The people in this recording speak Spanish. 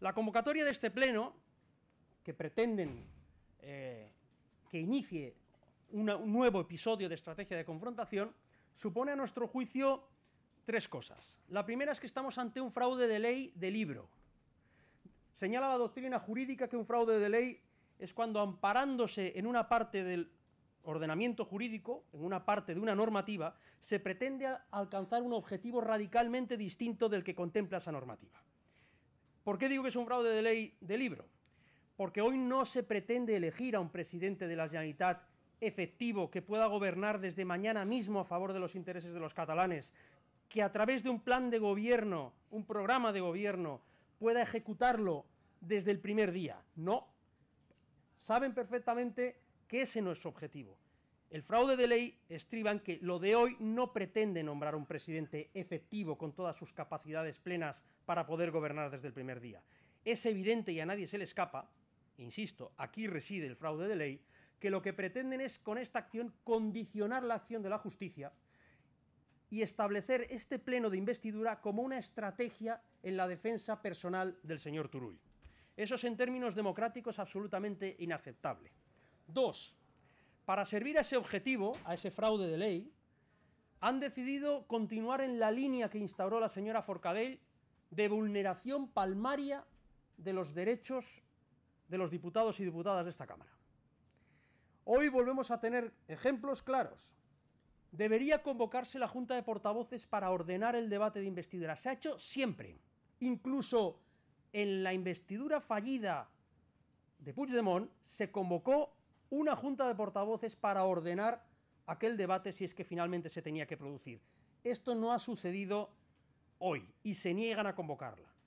La convocatoria de este pleno, que pretenden eh, que inicie un nuevo episodio de estrategia de confrontación, supone a nuestro juicio tres cosas. La primera es que estamos ante un fraude de ley de libro. Señala la doctrina jurídica que un fraude de ley es cuando amparándose en una parte del ordenamiento jurídico, en una parte de una normativa, se pretende alcanzar un objetivo radicalmente distinto del que contempla esa normativa. ¿Por qué digo que es un fraude de ley de libro? Porque hoy no se pretende elegir a un presidente de la Generalitat efectivo que pueda gobernar desde mañana mismo a favor de los intereses de los catalanes, que a través de un plan de gobierno, un programa de gobierno, pueda ejecutarlo desde el primer día. No. Saben perfectamente que ese no es su objetivo. El fraude de ley estriba en que lo de hoy no pretende nombrar un presidente efectivo con todas sus capacidades plenas para poder gobernar desde el primer día. Es evidente y a nadie se le escapa, insisto, aquí reside el fraude de ley, que lo que pretenden es con esta acción condicionar la acción de la justicia y establecer este pleno de investidura como una estrategia en la defensa personal del señor Turull. Eso es en términos democráticos absolutamente inaceptable. Dos, para servir a ese objetivo, a ese fraude de ley, han decidido continuar en la línea que instauró la señora Forcadell de vulneración palmaria de los derechos de los diputados y diputadas de esta Cámara. Hoy volvemos a tener ejemplos claros. Debería convocarse la Junta de Portavoces para ordenar el debate de investidura. Se ha hecho siempre, incluso en la investidura fallida de Puigdemont se convocó una junta de portavoces para ordenar aquel debate si es que finalmente se tenía que producir. Esto no ha sucedido hoy y se niegan a convocarla.